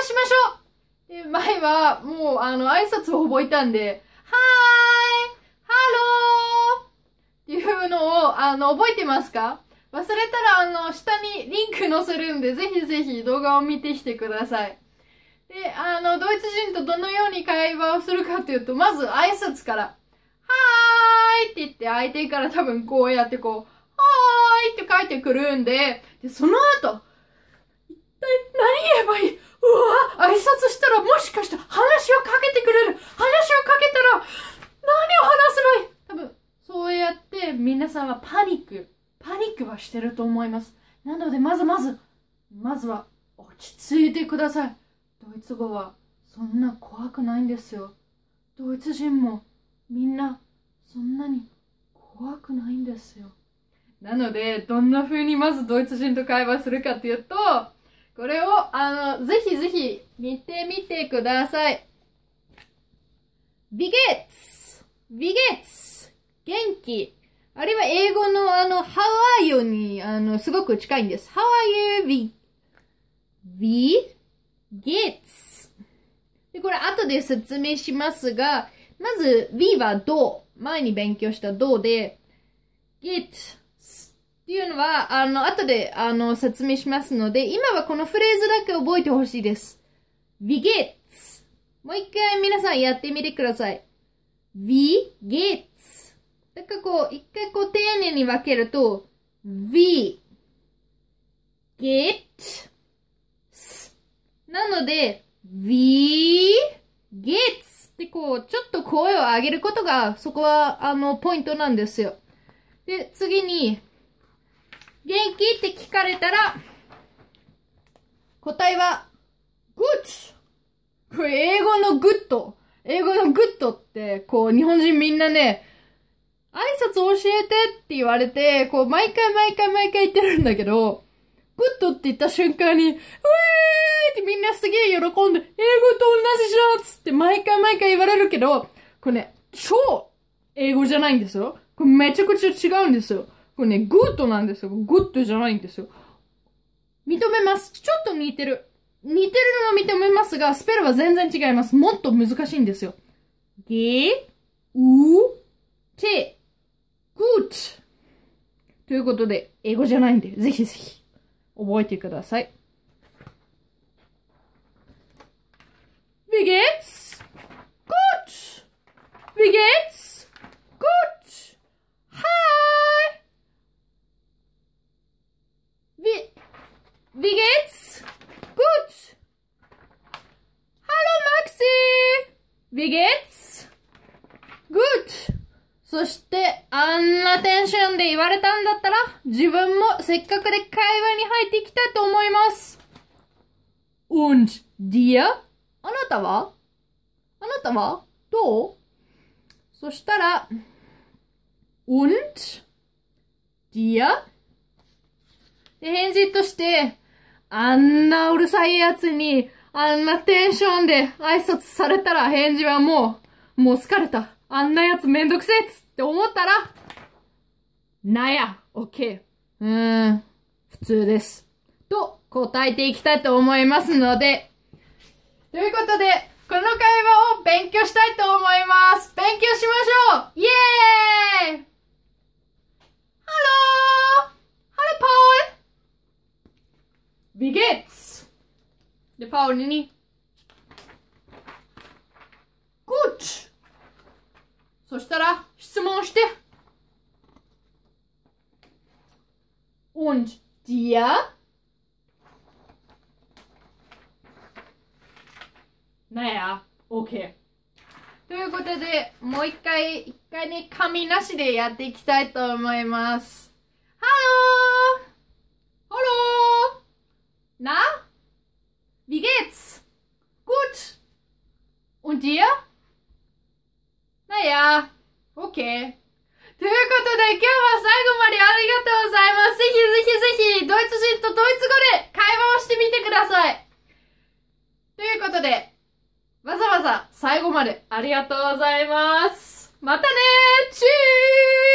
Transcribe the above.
話しましょうで、前は、もう、あの、挨拶を覚えたんで、はーいハローっていうのを、あの、覚えてますか忘れたら、あの、下にリンク載せるんで、ぜひぜひ動画を見てきてください。で、あの、ドイツ人とどのように会話をするかというと、まず挨拶から、はーいって言って、相手から多分こうやってこう、はーいって書いてくるんで、でその後、皆さんはパニック、パニックはしてると思います。なので、まずまず、まずは落ち着いてください。ドイツ語はそんな怖くないんですよ。ドイツ人もみんなそんなに怖くないんですよ。なので、どんな風にまずドイツ人と会話するかというと、これを、あの、ぜひぜひ見てみてください。ビゲッツビゲッツ元気あれは英語のあの、How are you に、あの、すごく近いんです。How are you? We, we gets. で、これ後で説明しますが、まず we はどう。前に勉強したどうで、gets っていうのは、あの、後で、あの、説明しますので、今はこのフレーズだけ覚えてほしいです。we gets. もう一回皆さんやってみてください。we gets. 回こう、一回こう丁寧に分けると、v, e get なので、v, e gets ってこう、ちょっと声を上げることが、そこは、あの、ポイントなんですよ。で、次に、元気って聞かれたら、答えは、good! これ英語の good! 英語の good って、こう、日本人みんなね、挨拶教えてって言われて、こう、毎回毎回毎回言ってるんだけど、グッドって言った瞬間に、ウェーイってみんなすげえ喜んで、英語と同じじゃんつって毎回毎回言われるけど、これね、超英語じゃないんですよ。これめちゃくちゃ違うんですよ。これね、グッドなんですよ。グッドじゃないんですよ。認めます。ちょっと似てる。似てるのは認めますが、スペルは全然違います。もっと難しいんですよ。で、う、て、Gut! ということで、英語じゃないんで、ぜひぜひ、覚えてください。w e g e t s Gut! w e g e t s Gut! Hi! Wie, wie geht's? Gut! Hallo Maxi! Wie geht's? Gut! そして、あんなテンションで言われたんだったら、自分もせっかくで会話に入っていきたいと思います。und dir? あなたはあなたはどうそしたら、und dir? で、返事として、あんなうるさいやつに、あんなテンションで挨拶されたら返事はもう、もう疲れた。あんなやつめんどくせえっつって。って思ったら、なや、オッうーん、普通です。と答えていきたいと思いますので、ということで、この会話を勉強したいと思います。勉強しましょうイエーイハローハロー、パ l ル o e g e t s そしたら、質問して。Und dir? OK。ということで、もう一回、一回ね、紙なしでやっていきたいと思います。OK。ということで、今日は最後までありがとうございます。ぜひぜひぜひ、ドイツ人とドイツ語で会話をしてみてください。ということで、わざわざ最後までありがとうございます。またねチュー